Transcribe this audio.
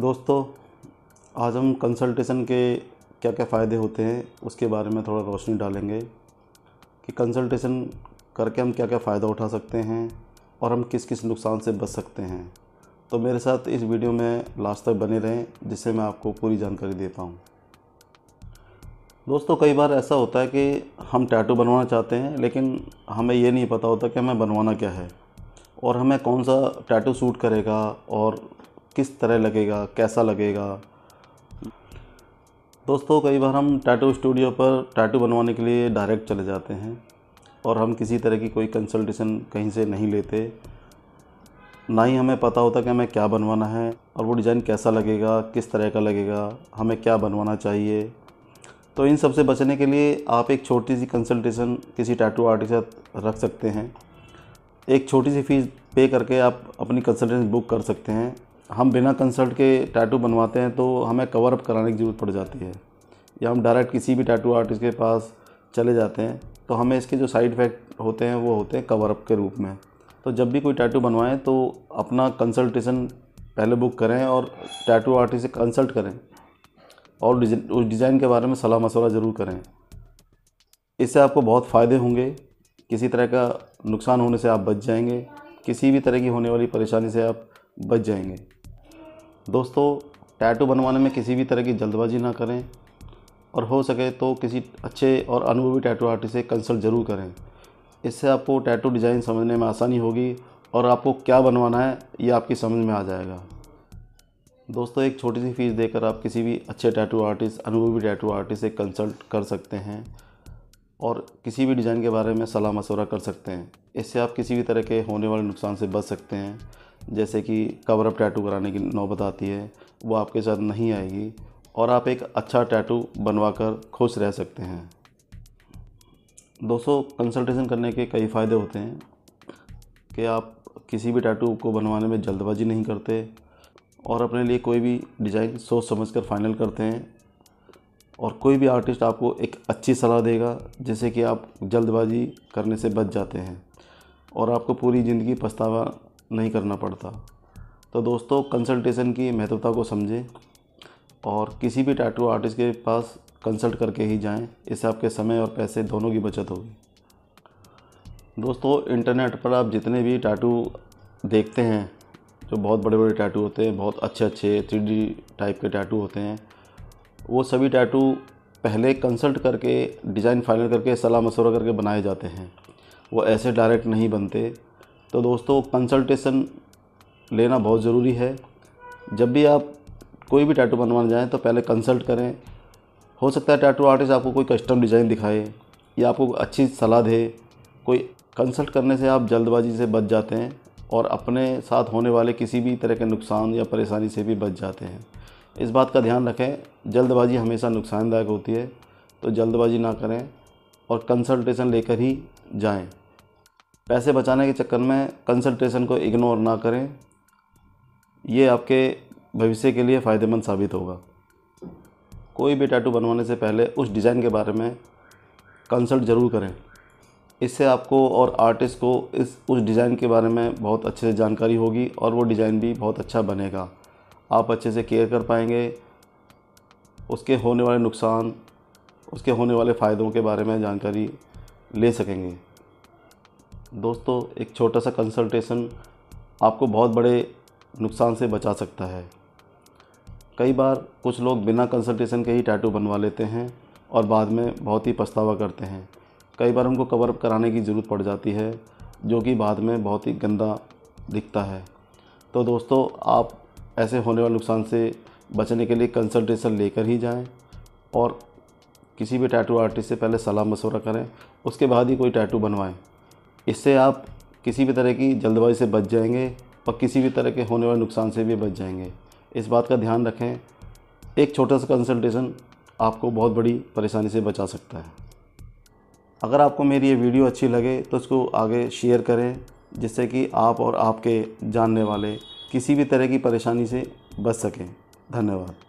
दोस्तों आज हम कंसल्टेशन के क्या क्या फ़ायदे होते हैं उसके बारे में थोड़ा रोशनी डालेंगे कि कंसल्टेशन करके हम क्या क्या फ़ायदा उठा सकते हैं और हम किस किस नुकसान से बच सकते हैं तो मेरे साथ इस वीडियो में लास्ट तक बने रहें जिससे मैं आपको पूरी जानकारी दे पाऊँ दोस्तों कई बार ऐसा होता है कि हम टैटू बनवाना चाहते हैं लेकिन हमें ये नहीं पता होता कि हमें बनवाना क्या है और हमें कौन सा टैटू सूट करेगा और किस तरह लगेगा कैसा लगेगा दोस्तों कई बार हम टैटू स्टूडियो पर टैटू बनवाने के लिए डायरेक्ट चले जाते हैं और हम किसी तरह की कोई कंसल्टेशन कहीं से नहीं लेते ना ही हमें पता होता कि हमें क्या बनवाना है और वो डिज़ाइन कैसा लगेगा किस तरह का लगेगा हमें क्या बनवाना चाहिए तो इन सब से बचने के लिए आप एक छोटी सी कंसल्टेशन किसी टैटू आर्टिस्ट साथ रख सकते हैं एक छोटी सी फ़ीस पे करके आप अपनी कंसल्टेशन बुक कर सकते हैं हम बिना कंसल्ट के टैटू बनवाते हैं तो हमें कवर अप कराने की ज़रूरत पड़ जाती है या हम डायरेक्ट किसी भी टैटू आर्टिस्ट के पास चले जाते हैं तो हमें इसके जो साइड इफ़ेक्ट होते हैं वो होते हैं कवर अप के रूप में तो जब भी कोई टैटू बनवाएं तो अपना कंसल्टेशन पहले बुक करें और टैटू आर्टिस्ट से कंसल्ट करें और उस डिज़ाइन के बारे में सलाह मशवरा ज़रूर करें इससे आपको बहुत फ़ायदे होंगे किसी तरह का नुकसान होने से आप बच जाएंगे किसी भी तरह की होने वाली परेशानी से आप बच जाएंगे दोस्तों टैटू बनवाने में किसी भी तरह की जल्दबाजी ना करें और हो सके तो किसी अच्छे और अनुभवी टैटू आर्टिस्ट से कंसल्ट ज़रूर करें इससे आपको टैटू डिज़ाइन समझने में आसानी होगी और आपको क्या बनवाना है ये आपकी समझ में आ जाएगा दोस्तों एक छोटी सी फ़ीस देकर आप किसी भी अच्छे टैटू आर्टिस्ट अनुभवी टैटू आर्टिस्ट से कंसल्ट कर सकते हैं और किसी भी डिज़ाइन के बारे में सलाह मशवरा कर सकते हैं इससे आप किसी भी तरह के होने वाले नुकसान से बच सकते हैं जैसे कि कवर अप टैटू कराने की नौबत आती है वो आपके साथ नहीं आएगी और आप एक अच्छा टैटू बनवा कर खुश रह सकते हैं दोस्तों कंसल्टेशन करने के कई फ़ायदे होते हैं कि आप किसी भी टैटू को बनवाने में जल्दबाजी नहीं करते और अपने लिए कोई भी डिज़ाइन सोच समझ कर फाइनल करते हैं और कोई भी आर्टिस्ट आपको एक अच्छी सलाह देगा जैसे कि आप जल्दबाजी करने से बच जाते हैं और आपको पूरी ज़िंदगी पछतावा नहीं करना पड़ता तो दोस्तों कंसल्टेशन की महत्वता को समझें और किसी भी टैटू आर्टिस्ट के पास कंसल्ट करके ही जाएं इससे आपके समय और पैसे दोनों की बचत होगी दोस्तों इंटरनेट पर आप जितने भी टैटू देखते हैं जो बहुत बड़े बड़े टैटू होते हैं बहुत अच्छे अच्छे थ्री टाइप के टैटू होते हैं वो सभी टैटू पहले कंसल्ट करके डिज़ाइन फाइनल करके सलाह मशवरा करके बनाए जाते हैं वो ऐसे डायरेक्ट नहीं बनते तो दोस्तों कंसल्टेशन लेना बहुत ज़रूरी है जब भी आप कोई भी टैटू बनवाने जाएँ तो पहले कंसल्ट करें हो सकता है टैटू आर्टिस्ट आपको कोई कस्टम डिज़ाइन दिखाए या आपको अच्छी सलाह दे कोई कंसल्ट करने से आप जल्दबाजी से बच जाते हैं और अपने साथ होने वाले किसी भी तरह के नुकसान या परेशानी से भी बच जाते हैं इस बात का ध्यान रखें जल्दबाजी हमेशा नुकसानदायक होती है तो जल्दबाजी ना करें और कंसल्टेशन लेकर ही जाएं पैसे बचाने के चक्कर में कंसल्टेशन को इग्नोर ना करें ये आपके भविष्य के लिए फ़ायदेमंद साबित होगा कोई भी टैटू बनवाने से पहले उस डिज़ाइन के बारे में कंसल्ट ज़रूर करें इससे आपको और आर्टिस्ट को इस उस डिज़ाइन के बारे में बहुत अच्छे से जानकारी होगी और वो डिज़ाइन भी बहुत अच्छा बनेगा आप अच्छे से केयर कर पाएंगे उसके होने वाले नुकसान उसके होने वाले फ़ायदों के बारे में जानकारी ले सकेंगे दोस्तों एक छोटा सा कंसल्टेशन आपको बहुत बड़े नुकसान से बचा सकता है कई बार कुछ लोग बिना कंसल्टेशन के ही टैटू बनवा लेते हैं और बाद में बहुत ही पछतावा करते हैं कई बार उनको कवर अप कराने की ज़रूरत पड़ जाती है जो कि बाद में बहुत ही गंदा दिखता है तो दोस्तों आप ऐसे होने वाले नुकसान से बचने के लिए कंसल्टेशन लेकर ही जाएं और किसी भी टैटू आर्टिस्ट से पहले सलाह मशवरा करें उसके बाद ही कोई टैटू बनवाएं इससे आप किसी भी तरह की जल्दबाजी से बच जाएंगे और किसी भी तरह के होने वाले नुकसान से भी बच जाएंगे इस बात का ध्यान रखें एक छोटा सा कंसल्टेशन आपको बहुत बड़ी परेशानी से बचा सकता है अगर आपको मेरी ये वीडियो अच्छी लगे तो इसको आगे शेयर करें जिससे कि आप और आपके जानने वाले किसी भी तरह की परेशानी से बच सकें धन्यवाद